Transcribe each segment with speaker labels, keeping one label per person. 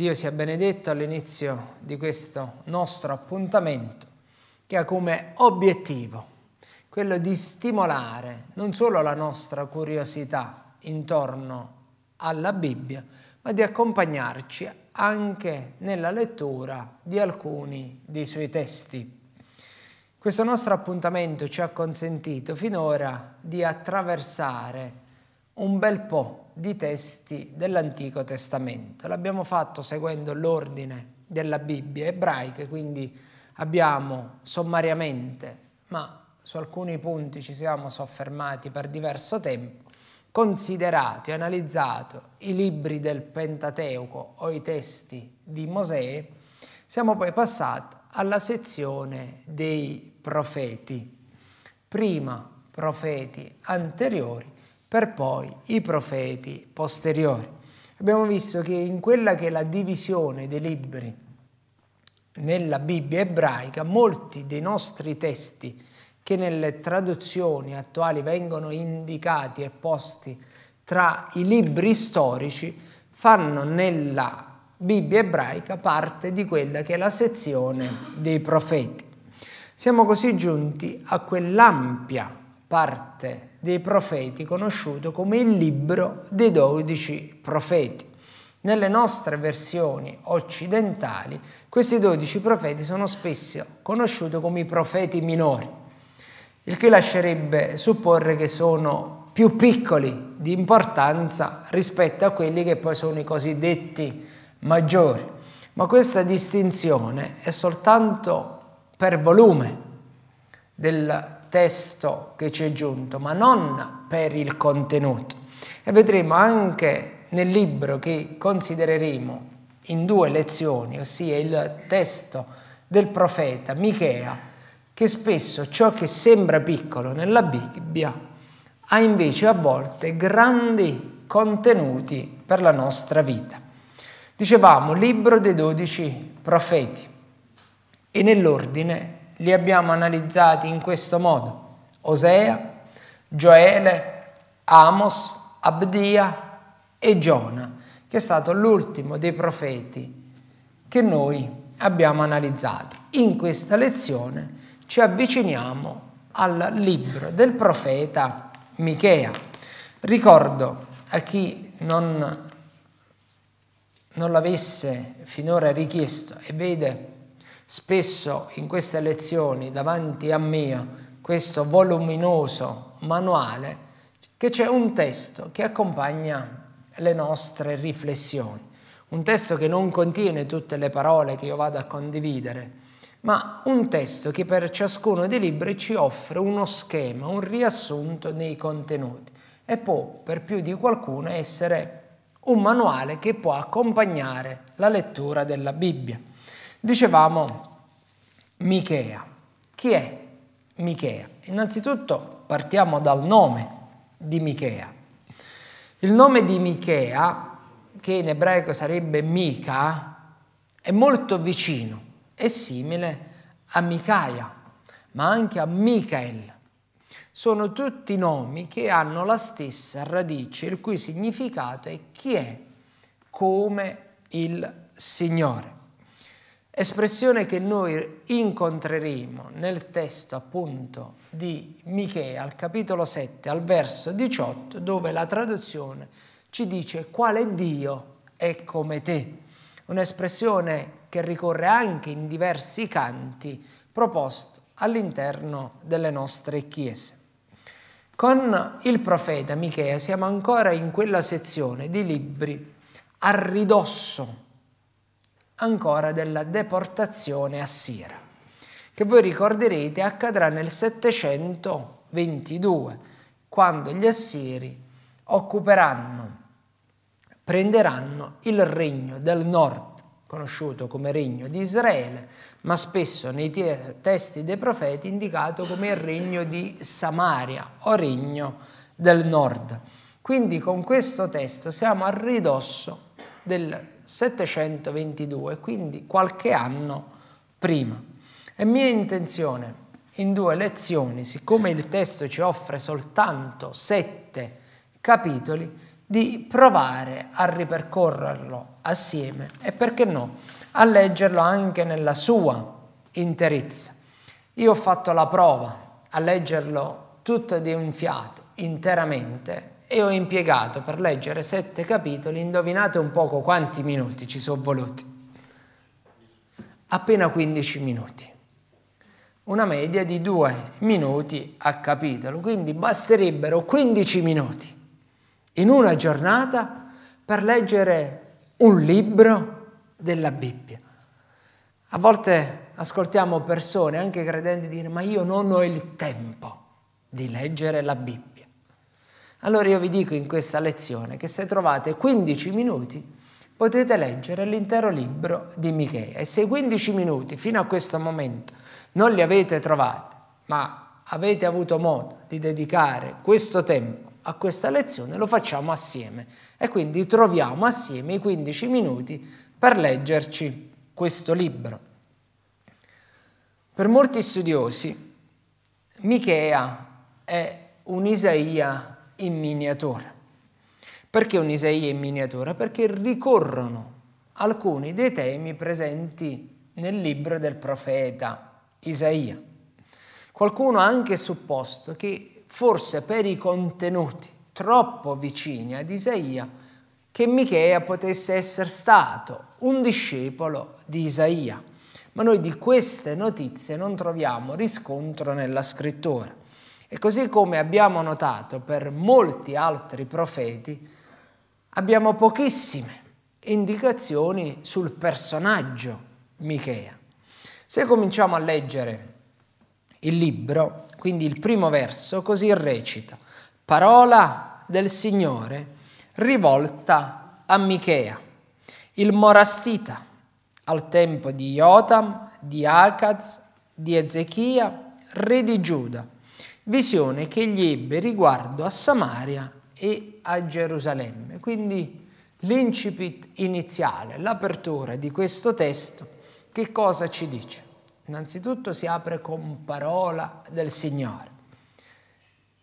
Speaker 1: Dio sia benedetto all'inizio di questo nostro appuntamento che ha come obiettivo quello di stimolare non solo la nostra curiosità intorno alla Bibbia, ma di accompagnarci anche nella lettura di alcuni dei suoi testi. Questo nostro appuntamento ci ha consentito finora di attraversare un bel po' di testi dell'Antico Testamento. L'abbiamo fatto seguendo l'ordine della Bibbia ebraica, quindi abbiamo sommariamente, ma su alcuni punti ci siamo soffermati per diverso tempo, considerato e analizzato i libri del Pentateuco o i testi di Mosè, siamo poi passati alla sezione dei profeti. Prima profeti anteriori per poi i profeti posteriori. Abbiamo visto che in quella che è la divisione dei libri nella Bibbia ebraica, molti dei nostri testi che nelle traduzioni attuali vengono indicati e posti tra i libri storici fanno nella Bibbia ebraica parte di quella che è la sezione dei profeti. Siamo così giunti a quell'ampia parte dei profeti, conosciuto come il libro dei dodici profeti. Nelle nostre versioni occidentali, questi dodici profeti sono spesso conosciuti come i profeti minori, il che lascerebbe supporre che sono più piccoli di importanza rispetto a quelli che poi sono i cosiddetti maggiori. Ma questa distinzione è soltanto per volume del testo che ci è giunto, ma non per il contenuto. E vedremo anche nel libro che considereremo in due lezioni, ossia il testo del profeta Michea, che spesso ciò che sembra piccolo nella Bibbia ha invece a volte grandi contenuti per la nostra vita. Dicevamo, libro dei dodici profeti e nell'ordine li abbiamo analizzati in questo modo. Osea, Gioele, Amos, Abdia e Giona, che è stato l'ultimo dei profeti che noi abbiamo analizzato. In questa lezione ci avviciniamo al libro del profeta Michea. Ricordo a chi non, non l'avesse finora richiesto e vede Spesso in queste lezioni davanti a me questo voluminoso manuale che c'è un testo che accompagna le nostre riflessioni, un testo che non contiene tutte le parole che io vado a condividere, ma un testo che per ciascuno dei libri ci offre uno schema, un riassunto nei contenuti e può per più di qualcuno essere un manuale che può accompagnare la lettura della Bibbia. Dicevamo Michea. Chi è Michea? Innanzitutto partiamo dal nome di Michea. Il nome di Michea, che in ebraico sarebbe Mica, è molto vicino, è simile a Micaia, ma anche a Michael. Sono tutti nomi che hanno la stessa radice, il cui significato è chi è come il Signore espressione che noi incontreremo nel testo appunto di Michea al capitolo 7 al verso 18 dove la traduzione ci dice quale Dio è come te, un'espressione che ricorre anche in diversi canti proposto all'interno delle nostre chiese. Con il profeta Michea siamo ancora in quella sezione di libri a ridosso ancora della deportazione a Sira, che voi ricorderete accadrà nel 722, quando gli Assiri occuperanno, prenderanno il regno del nord, conosciuto come regno di Israele, ma spesso nei testi dei profeti indicato come il regno di Samaria o regno del nord. Quindi con questo testo siamo a ridosso del 722, quindi qualche anno prima. È mia intenzione in due lezioni, siccome il testo ci offre soltanto sette capitoli, di provare a ripercorrerlo assieme e perché no, a leggerlo anche nella sua interezza. Io ho fatto la prova a leggerlo tutto di un fiato, interamente, e ho impiegato per leggere sette capitoli, indovinate un poco quanti minuti ci sono voluti. Appena 15 minuti. Una media di due minuti a capitolo, quindi basterebbero 15 minuti in una giornata per leggere un libro della Bibbia. A volte ascoltiamo persone, anche credenti, dire ma io non ho il tempo di leggere la Bibbia. Allora io vi dico in questa lezione che se trovate 15 minuti potete leggere l'intero libro di Michea e se 15 minuti fino a questo momento non li avete trovati, ma avete avuto modo di dedicare questo tempo a questa lezione, lo facciamo assieme e quindi troviamo assieme i 15 minuti per leggerci questo libro. Per molti studiosi Michea è un Isaia in miniatura. Perché un Oniseia in miniatura? Perché ricorrono alcuni dei temi presenti nel libro del profeta Isaia. Qualcuno ha anche supposto che forse per i contenuti troppo vicini ad Isaia che Michea potesse essere stato un discepolo di Isaia. Ma noi di queste notizie non troviamo riscontro nella scrittura. E così come abbiamo notato per molti altri profeti, abbiamo pochissime indicazioni sul personaggio Michea. Se cominciamo a leggere il libro, quindi il primo verso, così recita, parola del Signore rivolta a Michea, il Morastita, al tempo di Iotam, di Acaz, di Ezechia, re di Giuda visione che egli ebbe riguardo a Samaria e a Gerusalemme. Quindi l'incipit iniziale, l'apertura di questo testo, che cosa ci dice? Innanzitutto si apre con parola del Signore.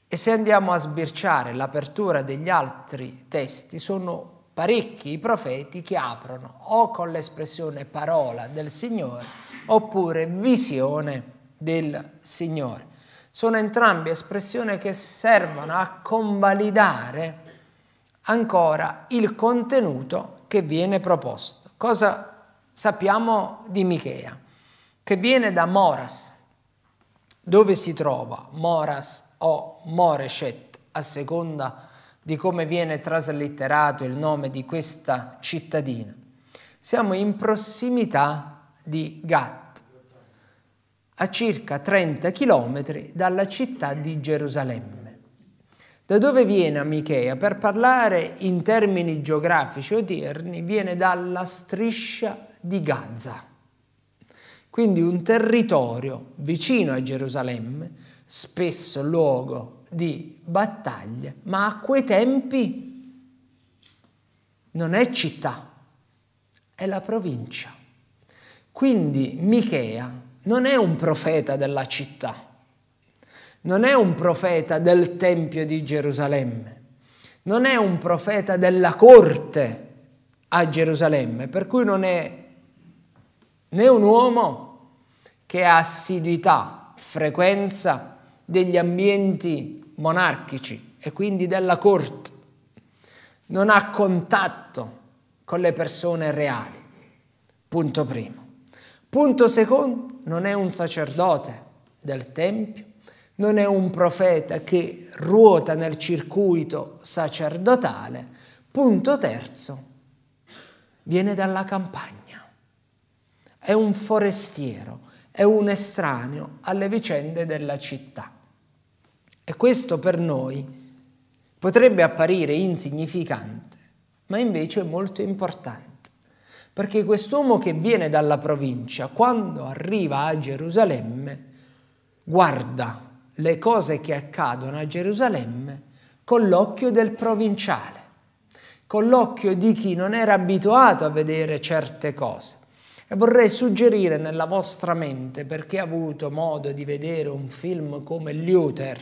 Speaker 1: E se andiamo a sbirciare l'apertura degli altri testi, sono parecchi i profeti che aprono o con l'espressione parola del Signore oppure visione del Signore sono entrambe espressioni che servono a convalidare ancora il contenuto che viene proposto. Cosa sappiamo di Michea? Che viene da Moras. Dove si trova Moras o Moreshet, a seconda di come viene traslitterato il nome di questa cittadina? Siamo in prossimità di Gat a circa 30 km dalla città di Gerusalemme. Da dove viene a Michea? Per parlare in termini geografici odierni, viene dalla striscia di Gaza, quindi un territorio vicino a Gerusalemme, spesso luogo di battaglie, ma a quei tempi non è città, è la provincia. Quindi Michea non è un profeta della città, non è un profeta del Tempio di Gerusalemme, non è un profeta della corte a Gerusalemme, per cui non è né un uomo che ha assiduità, frequenza degli ambienti monarchici e quindi della corte, non ha contatto con le persone reali. Punto primo. Punto secondo, non è un sacerdote del Tempio, non è un profeta che ruota nel circuito sacerdotale. Punto terzo, viene dalla campagna, è un forestiero, è un estraneo alle vicende della città. E questo per noi potrebbe apparire insignificante, ma invece è molto importante perché quest'uomo che viene dalla provincia, quando arriva a Gerusalemme, guarda le cose che accadono a Gerusalemme con l'occhio del provinciale, con l'occhio di chi non era abituato a vedere certe cose. E vorrei suggerire nella vostra mente, perché ha avuto modo di vedere un film come Luther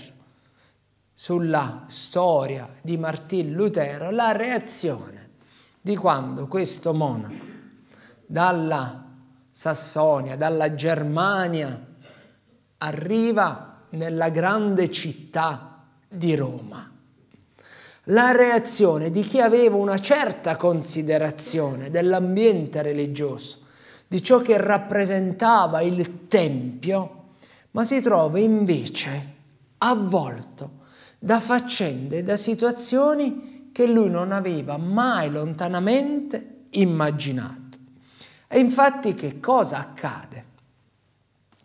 Speaker 1: sulla storia di Martin Lutero, la reazione di quando questo monaco dalla Sassonia, dalla Germania, arriva nella grande città di Roma. La reazione di chi aveva una certa considerazione dell'ambiente religioso, di ciò che rappresentava il Tempio, ma si trova invece avvolto da faccende, da situazioni che lui non aveva mai lontanamente immaginato. E infatti che cosa accade?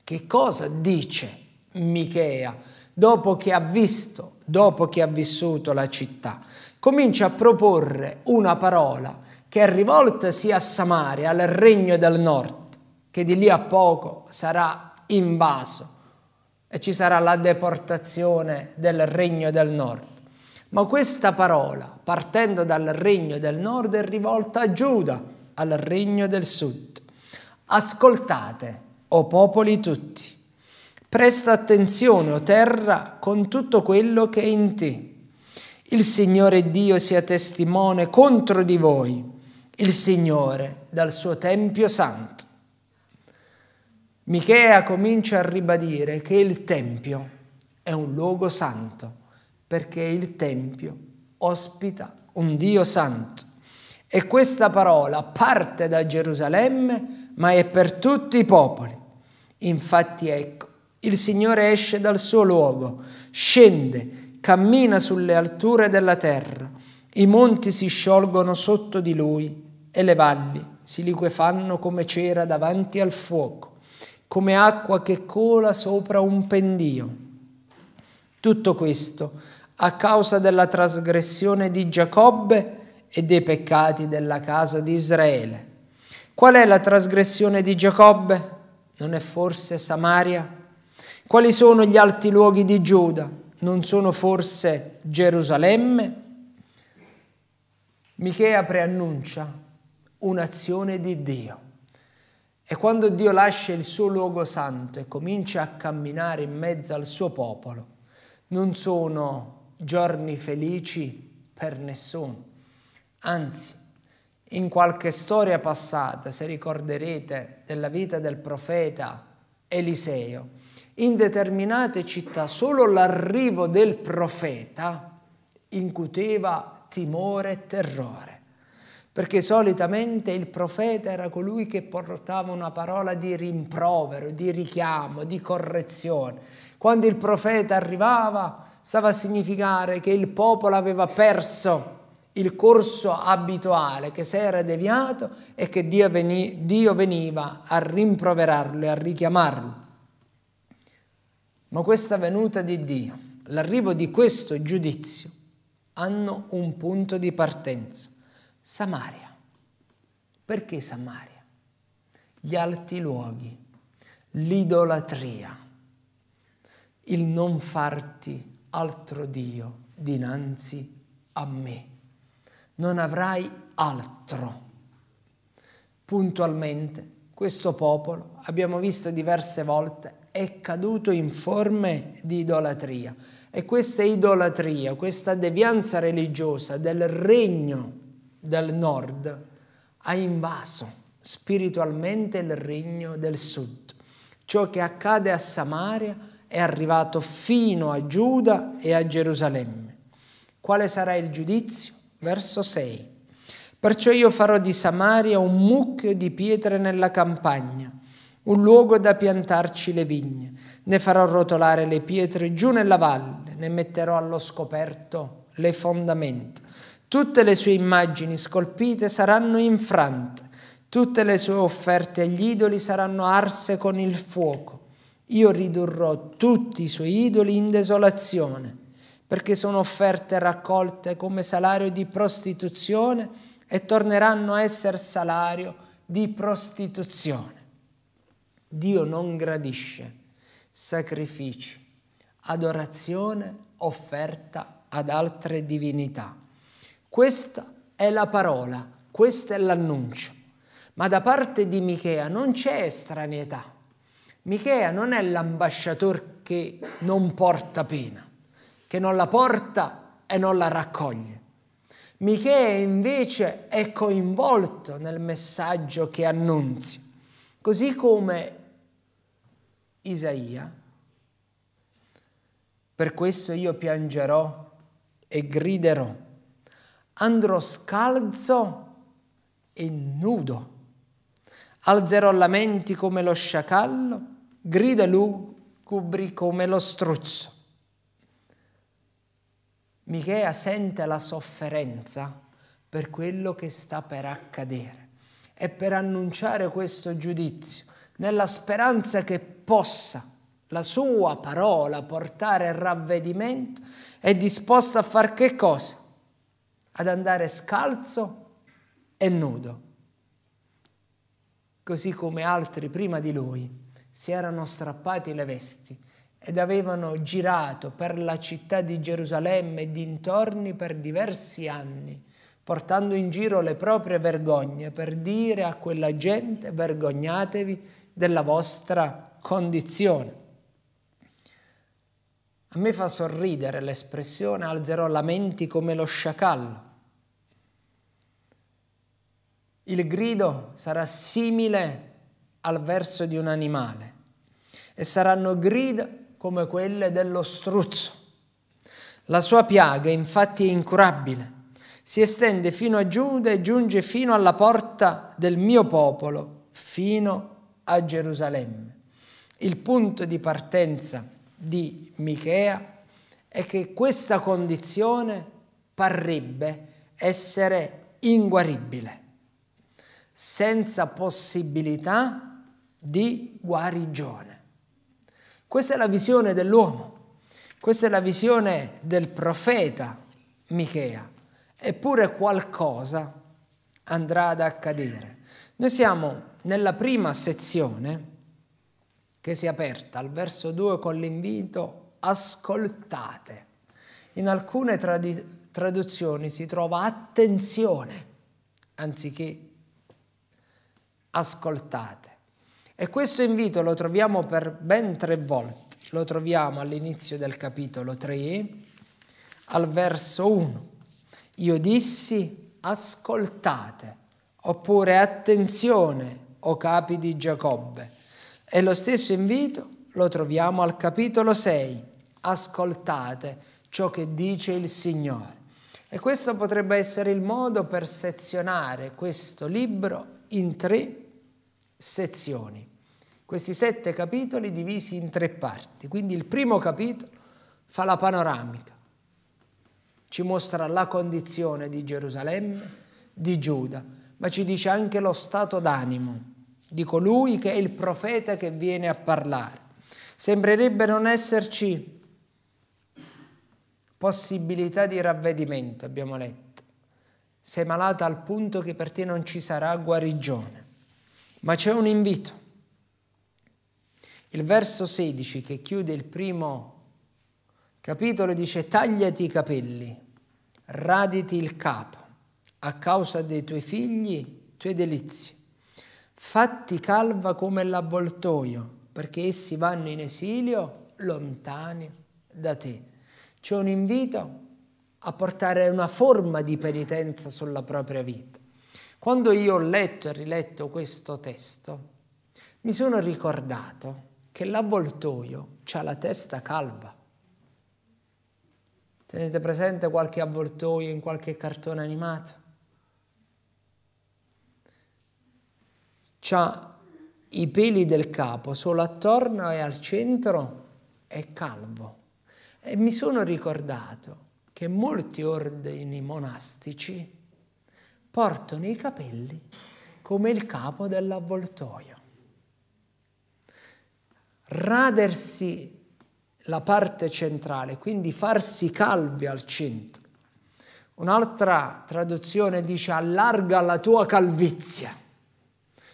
Speaker 1: Che cosa dice Michea dopo che ha visto, dopo che ha vissuto la città? Comincia a proporre una parola che è rivolta sia a Samaria, al regno del nord, che di lì a poco sarà invaso e ci sarà la deportazione del regno del nord. Ma questa parola, partendo dal regno del nord, è rivolta a Giuda al regno del sud. Ascoltate, o popoli tutti, presta attenzione, o terra, con tutto quello che è in te. Il Signore Dio sia testimone contro di voi, il Signore dal suo Tempio Santo. Michea comincia a ribadire che il Tempio è un luogo santo, perché il Tempio ospita un Dio santo. E questa parola parte da Gerusalemme, ma è per tutti i popoli. Infatti ecco, il Signore esce dal suo luogo, scende, cammina sulle alture della terra. I monti si sciolgono sotto di lui e le valli si liquefanno come cera davanti al fuoco, come acqua che cola sopra un pendio. Tutto questo a causa della trasgressione di Giacobbe, e dei peccati della casa di Israele. Qual è la trasgressione di Giacobbe? Non è forse Samaria? Quali sono gli alti luoghi di Giuda? Non sono forse Gerusalemme? Michea preannuncia un'azione di Dio. E quando Dio lascia il suo luogo santo e comincia a camminare in mezzo al suo popolo, non sono giorni felici per nessuno. Anzi, in qualche storia passata, se ricorderete, della vita del profeta Eliseo, in determinate città solo l'arrivo del profeta incuteva timore e terrore, perché solitamente il profeta era colui che portava una parola di rimprovero, di richiamo, di correzione. Quando il profeta arrivava stava a significare che il popolo aveva perso il corso abituale che si era deviato e che Dio, veni, Dio veniva a rimproverarlo e a richiamarlo. Ma questa venuta di Dio, l'arrivo di questo giudizio, hanno un punto di partenza. Samaria. Perché Samaria? Gli alti luoghi, l'idolatria, il non farti altro Dio dinanzi a me non avrai altro. Puntualmente, questo popolo, abbiamo visto diverse volte, è caduto in forme di idolatria. E questa idolatria, questa devianza religiosa del regno del nord ha invaso spiritualmente il regno del sud. Ciò che accade a Samaria è arrivato fino a Giuda e a Gerusalemme. Quale sarà il giudizio? Verso 6. Perciò io farò di Samaria un mucchio di pietre nella campagna, un luogo da piantarci le vigne. Ne farò rotolare le pietre giù nella valle, ne metterò allo scoperto le fondamenta. Tutte le sue immagini scolpite saranno infrante, tutte le sue offerte agli idoli saranno arse con il fuoco. Io ridurrò tutti i suoi idoli in desolazione perché sono offerte e raccolte come salario di prostituzione e torneranno a essere salario di prostituzione. Dio non gradisce sacrifici, adorazione offerta ad altre divinità. Questa è la parola, questo è l'annuncio. Ma da parte di Michea non c'è estranietà. Michea non è l'ambasciatore che non porta pena che non la porta e non la raccoglie. Michele invece è coinvolto nel messaggio che annunzia, così come Isaia. Per questo io piangerò e griderò, andrò scalzo e nudo, alzerò lamenti come lo sciacallo, grida lugubre come lo struzzo. Michea sente la sofferenza per quello che sta per accadere e per annunciare questo giudizio nella speranza che possa la sua parola portare ravvedimento è disposta a far che cosa? Ad andare scalzo e nudo, così come altri prima di lui si erano strappati le vesti ed avevano girato per la città di Gerusalemme e dintorni per diversi anni, portando in giro le proprie vergogne per dire a quella gente vergognatevi della vostra condizione. A me fa sorridere l'espressione alzerò lamenti come lo sciacallo. Il grido sarà simile al verso di un animale e saranno grida come quelle dello struzzo. La sua piaga infatti è incurabile, si estende fino a Giuda e giunge fino alla porta del mio popolo, fino a Gerusalemme. Il punto di partenza di Michea è che questa condizione parrebbe essere inguaribile, senza possibilità di guarigione. Questa è la visione dell'uomo, questa è la visione del profeta Michea, eppure qualcosa andrà ad accadere. Noi siamo nella prima sezione che si è aperta al verso 2 con l'invito ascoltate. In alcune trad- traduzioni si trova attenzione anziché ascoltate. E questo invito lo troviamo per ben tre volte. Lo troviamo all'inizio del capitolo 3, al verso 1. Io dissi, ascoltate, oppure attenzione, o capi di Giacobbe. E lo stesso invito lo troviamo al capitolo 6. Ascoltate ciò che dice il Signore. E questo potrebbe essere il modo per sezionare questo libro in tre sezioni questi sette capitoli divisi in tre parti. Quindi il primo capitolo fa la panoramica, ci mostra la condizione di Gerusalemme, di Giuda, ma ci dice anche lo stato d'animo di colui che è il profeta che viene a parlare. Sembrerebbe non esserci possibilità di ravvedimento, abbiamo letto. Sei malata al punto che per te non ci sarà guarigione. Ma c'è un invito il verso 16 che chiude il primo capitolo dice tagliati i capelli, raditi il capo, a causa dei tuoi figli, tue delizie. Fatti calva come l'avvoltoio, perché essi vanno in esilio lontani da te. C'è un invito a portare una forma di penitenza sulla propria vita. Quando io ho letto e riletto questo testo, mi sono ricordato che l'avvoltoio ha la testa calva. Tenete presente qualche avvoltoio in qualche cartone animato? C'ha i peli del capo solo attorno e al centro è calvo. E mi sono ricordato che molti ordini monastici portano i capelli come il capo dell'avvoltoio radersi la parte centrale, quindi farsi calvi al cint. Un'altra traduzione dice allarga la tua calvizia,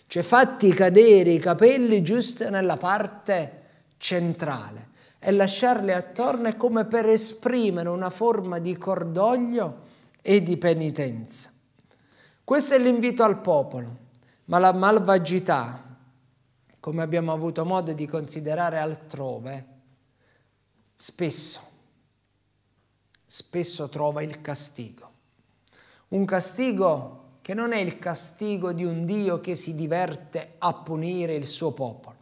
Speaker 1: cioè fatti cadere i capelli giusto nella parte centrale e lasciarli attorno è come per esprimere una forma di cordoglio e di penitenza. Questo è l'invito al popolo, ma la malvagità, come abbiamo avuto modo di considerare altrove, spesso, spesso trova il castigo. Un castigo che non è il castigo di un Dio che si diverte a punire il suo popolo,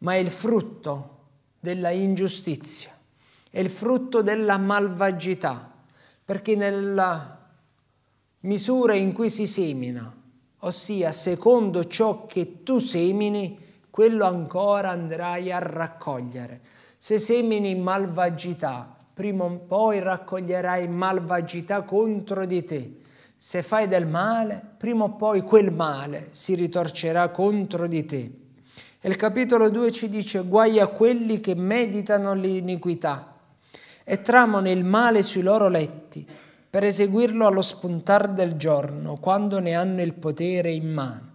Speaker 1: ma è il frutto della ingiustizia, è il frutto della malvagità, perché nella misura in cui si semina ossia secondo ciò che tu semini, quello ancora andrai a raccogliere. Se semini malvagità, prima o poi raccoglierai malvagità contro di te. Se fai del male, prima o poi quel male si ritorcerà contro di te. E il capitolo 2 ci dice guai a quelli che meditano l'iniquità e tramano il male sui loro letti per eseguirlo allo spuntar del giorno, quando ne hanno il potere in mano.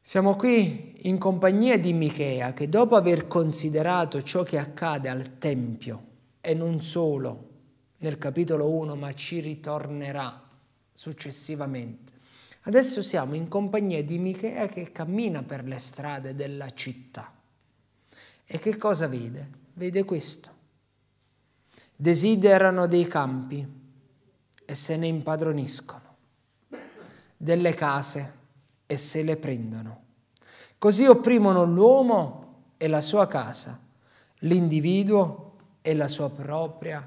Speaker 1: Siamo qui in compagnia di Michea che dopo aver considerato ciò che accade al Tempio e non solo nel capitolo 1 ma ci ritornerà successivamente, adesso siamo in compagnia di Michea che cammina per le strade della città. E che cosa vede? Vede questo desiderano dei campi e se ne impadroniscono, delle case e se le prendono. Così opprimono l'uomo e la sua casa, l'individuo e la sua propria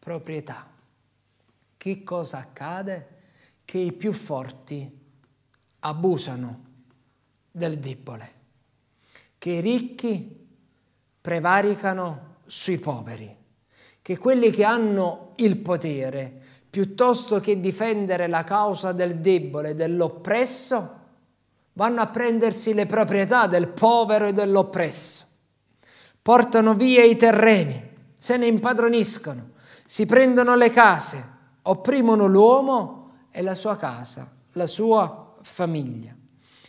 Speaker 1: proprietà. Che cosa accade? Che i più forti abusano del debole, che i ricchi prevaricano sui poveri che quelli che hanno il potere, piuttosto che difendere la causa del debole, e dell'oppresso, vanno a prendersi le proprietà del povero e dell'oppresso, portano via i terreni, se ne impadroniscono, si prendono le case, opprimono l'uomo e la sua casa, la sua famiglia.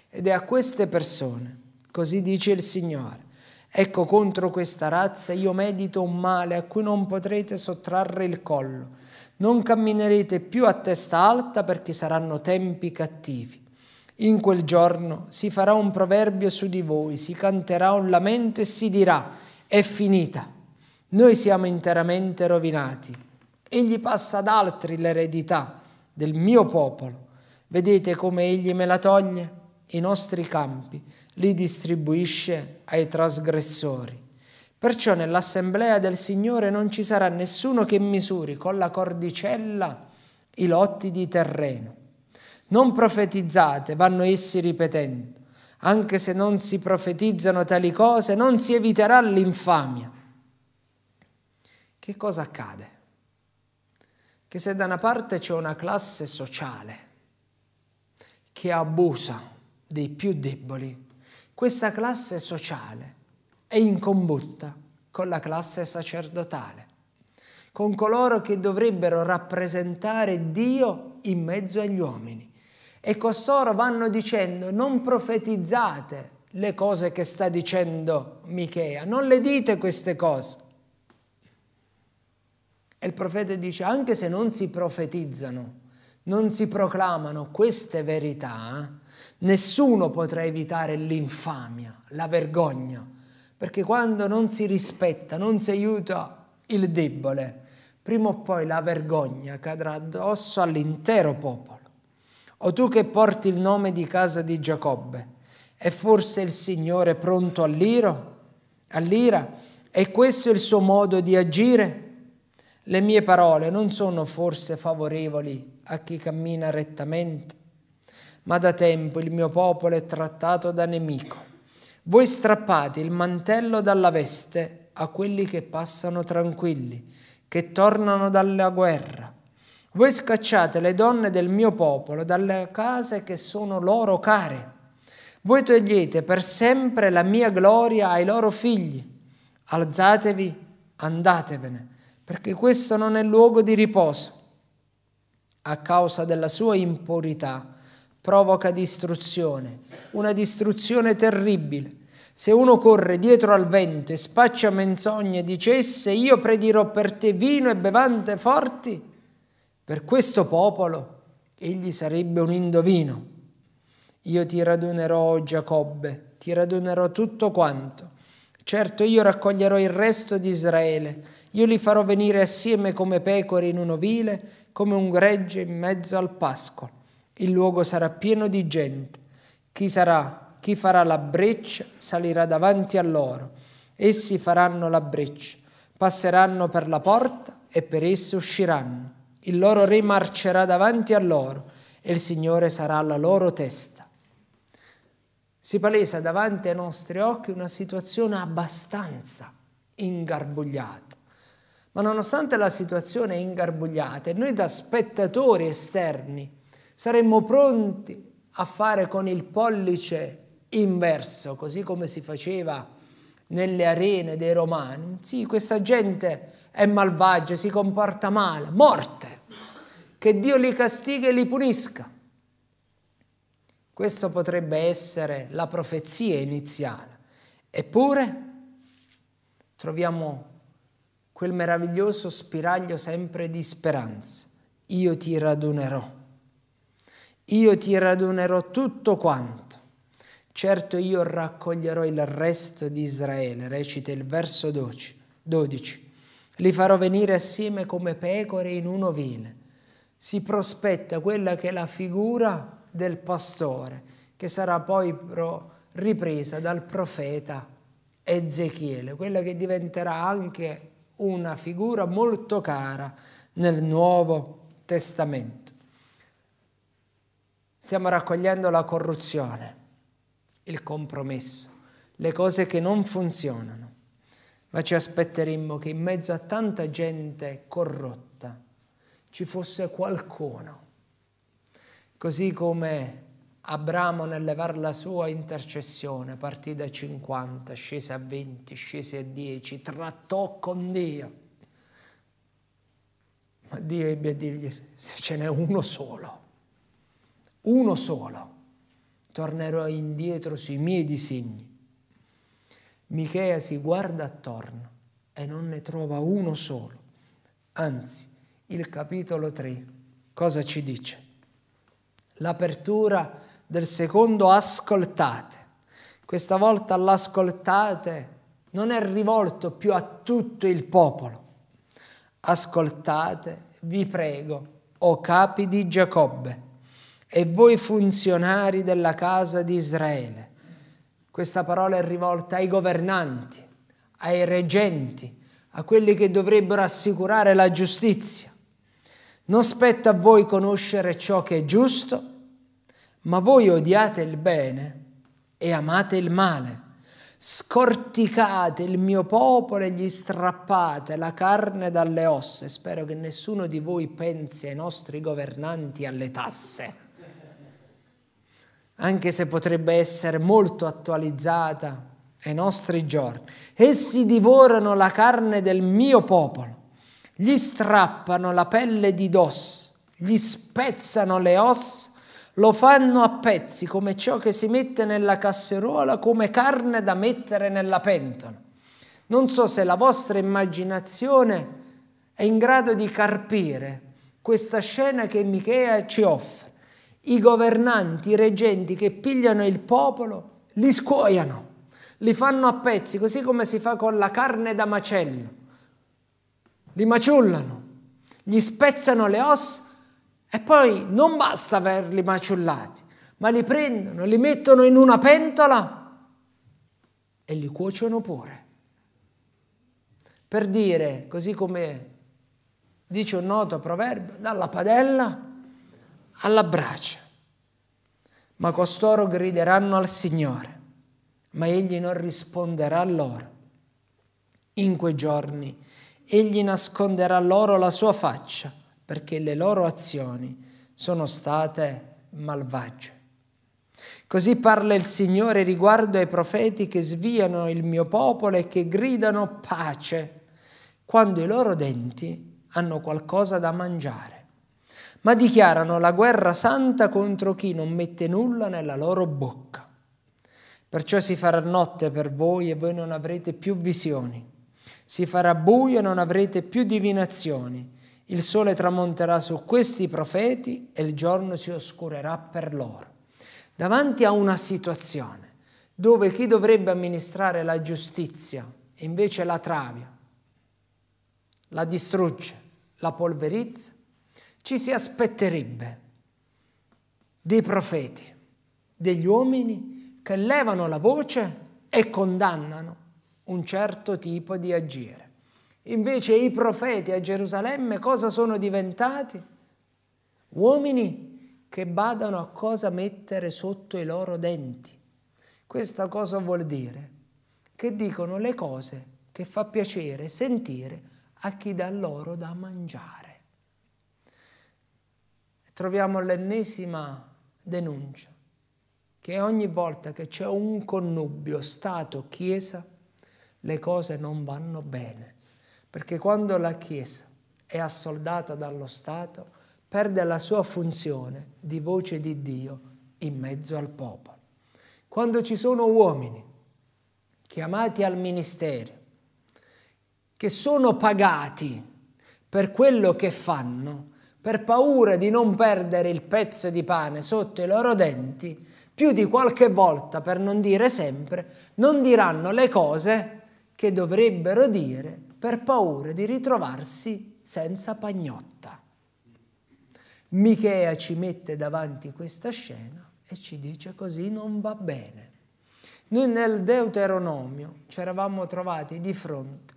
Speaker 1: Ed è a queste persone, così dice il Signore, Ecco contro questa razza io medito un male a cui non potrete sottrarre il collo. Non camminerete più a testa alta perché saranno tempi cattivi. In quel giorno si farà un proverbio su di voi, si canterà un lamento e si dirà, è finita. Noi siamo interamente rovinati. Egli passa ad altri l'eredità del mio popolo. Vedete come egli me la toglie? I nostri campi li distribuisce ai trasgressori. Perciò nell'assemblea del Signore non ci sarà nessuno che misuri con la cordicella i lotti di terreno. Non profetizzate, vanno essi ripetendo. Anche se non si profetizzano tali cose, non si eviterà l'infamia. Che cosa accade? Che se da una parte c'è una classe sociale che abusa dei più deboli, questa classe sociale è in combutta con la classe sacerdotale, con coloro che dovrebbero rappresentare Dio in mezzo agli uomini. E costoro vanno dicendo non profetizzate le cose che sta dicendo Michea, non le dite queste cose. E il profeta dice anche se non si profetizzano, non si proclamano queste verità, Nessuno potrà evitare l'infamia, la vergogna, perché quando non si rispetta, non si aiuta il debole, prima o poi la vergogna cadrà addosso all'intero popolo. O tu che porti il nome di casa di Giacobbe, è forse il Signore pronto all'iro? All'ira? È questo il suo modo di agire? Le mie parole non sono forse favorevoli a chi cammina rettamente? ma da tempo il mio popolo è trattato da nemico. Voi strappate il mantello dalla veste a quelli che passano tranquilli, che tornano dalla guerra. Voi scacciate le donne del mio popolo dalle case che sono loro care. Voi togliete per sempre la mia gloria ai loro figli. Alzatevi, andatevene, perché questo non è luogo di riposo. A causa della sua impurità, provoca distruzione, una distruzione terribile. Se uno corre dietro al vento e spaccia menzogne e dicesse io predirò per te vino e bevande forti, per questo popolo egli sarebbe un indovino. Io ti radunerò, Giacobbe, ti radunerò tutto quanto. Certo io raccoglierò il resto di Israele, io li farò venire assieme come pecore in un ovile, come un gregge in mezzo al pascolo il luogo sarà pieno di gente. Chi sarà? Chi farà la breccia salirà davanti a loro. Essi faranno la breccia, passeranno per la porta e per essa usciranno. Il loro re marcerà davanti a loro e il Signore sarà alla loro testa. Si palesa davanti ai nostri occhi una situazione abbastanza ingarbugliata. Ma nonostante la situazione ingarbugliata, noi da spettatori esterni saremmo pronti a fare con il pollice inverso, così come si faceva nelle arene dei romani. Sì, questa gente è malvagia, si comporta male, morte, che Dio li castiga e li punisca. Questa potrebbe essere la profezia iniziale. Eppure troviamo quel meraviglioso spiraglio sempre di speranza. Io ti radunerò io ti radunerò tutto quanto. Certo io raccoglierò il resto di Israele, recita il verso 12. 12. Li farò venire assieme come pecore in un ovile. Si prospetta quella che è la figura del pastore, che sarà poi ripresa dal profeta Ezechiele, quella che diventerà anche una figura molto cara nel Nuovo Testamento stiamo raccogliendo la corruzione, il compromesso, le cose che non funzionano. Ma ci aspetteremmo che in mezzo a tanta gente corrotta ci fosse qualcuno, così come Abramo nel levare la sua intercessione partì da 50, scese a 20, scese a 10, trattò con Dio. Ma Dio ebbe a dirgli se ce n'è uno solo uno solo, tornerò indietro sui miei disegni. Michea si guarda attorno e non ne trova uno solo. Anzi, il capitolo 3 cosa ci dice? L'apertura del secondo ascoltate. Questa volta l'ascoltate non è rivolto più a tutto il popolo. Ascoltate, vi prego, o capi di Giacobbe e voi funzionari della casa di Israele. Questa parola è rivolta ai governanti, ai reggenti, a quelli che dovrebbero assicurare la giustizia. Non spetta a voi conoscere ciò che è giusto, ma voi odiate il bene e amate il male. Scorticate il mio popolo e gli strappate la carne dalle ossa. Spero che nessuno di voi pensi ai nostri governanti alle tasse anche se potrebbe essere molto attualizzata ai nostri giorni. Essi divorano la carne del mio popolo, gli strappano la pelle di dosso, gli spezzano le ossa, lo fanno a pezzi come ciò che si mette nella casseruola, come carne da mettere nella pentola. Non so se la vostra immaginazione è in grado di carpire questa scena che Michea ci offre i governanti, i reggenti che pigliano il popolo, li scuoiano, li fanno a pezzi, così come si fa con la carne da macello. Li maciullano, gli spezzano le ossa e poi non basta averli maciullati, ma li prendono, li mettono in una pentola e li cuociono pure. Per dire, così come dice un noto proverbio, dalla padella alla brace. Ma costoro grideranno al Signore, ma egli non risponderà loro. In quei giorni egli nasconderà loro la sua faccia, perché le loro azioni sono state malvagie. Così parla il Signore riguardo ai profeti che sviano il mio popolo e che gridano pace, quando i loro denti hanno qualcosa da mangiare ma dichiarano la guerra santa contro chi non mette nulla nella loro bocca. Perciò si farà notte per voi e voi non avrete più visioni. Si farà buio e non avrete più divinazioni. Il sole tramonterà su questi profeti e il giorno si oscurerà per loro. Davanti a una situazione dove chi dovrebbe amministrare la giustizia invece la travia, la distrugge, la polverizza, ci si aspetterebbe dei profeti, degli uomini che levano la voce e condannano un certo tipo di agire. Invece i profeti a Gerusalemme cosa sono diventati? Uomini che badano a cosa mettere sotto i loro denti. Questa cosa vuol dire che dicono le cose che fa piacere sentire a chi dà loro da mangiare troviamo l'ennesima denuncia che ogni volta che c'è un connubio Stato-Chiesa le cose non vanno bene, perché quando la Chiesa è assoldata dallo Stato perde la sua funzione di voce di Dio in mezzo al popolo. Quando ci sono uomini chiamati al ministero, che sono pagati per quello che fanno, per paura di non perdere il pezzo di pane sotto i loro denti, più di qualche volta, per non dire sempre, non diranno le cose che dovrebbero dire per paura di ritrovarsi senza pagnotta. Michea ci mette davanti questa scena e ci dice così non va bene. Noi nel Deuteronomio ci eravamo trovati di fronte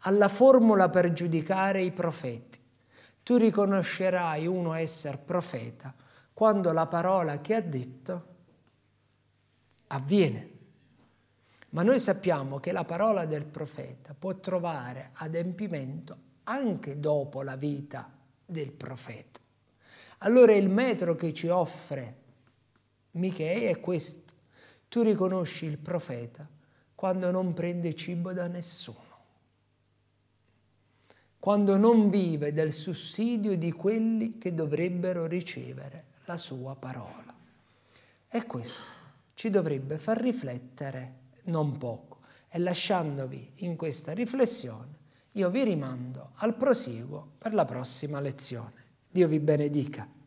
Speaker 1: alla formula per giudicare i profeti tu riconoscerai uno essere profeta quando la parola che ha detto avviene. Ma noi sappiamo che la parola del profeta può trovare adempimento anche dopo la vita del profeta. Allora il metro che ci offre Michele è questo. Tu riconosci il profeta quando non prende cibo da nessuno quando non vive del sussidio di quelli che dovrebbero ricevere la sua parola. E questo ci dovrebbe far riflettere non poco. E lasciandovi in questa riflessione, io vi rimando al prosieguo per la prossima lezione. Dio vi benedica.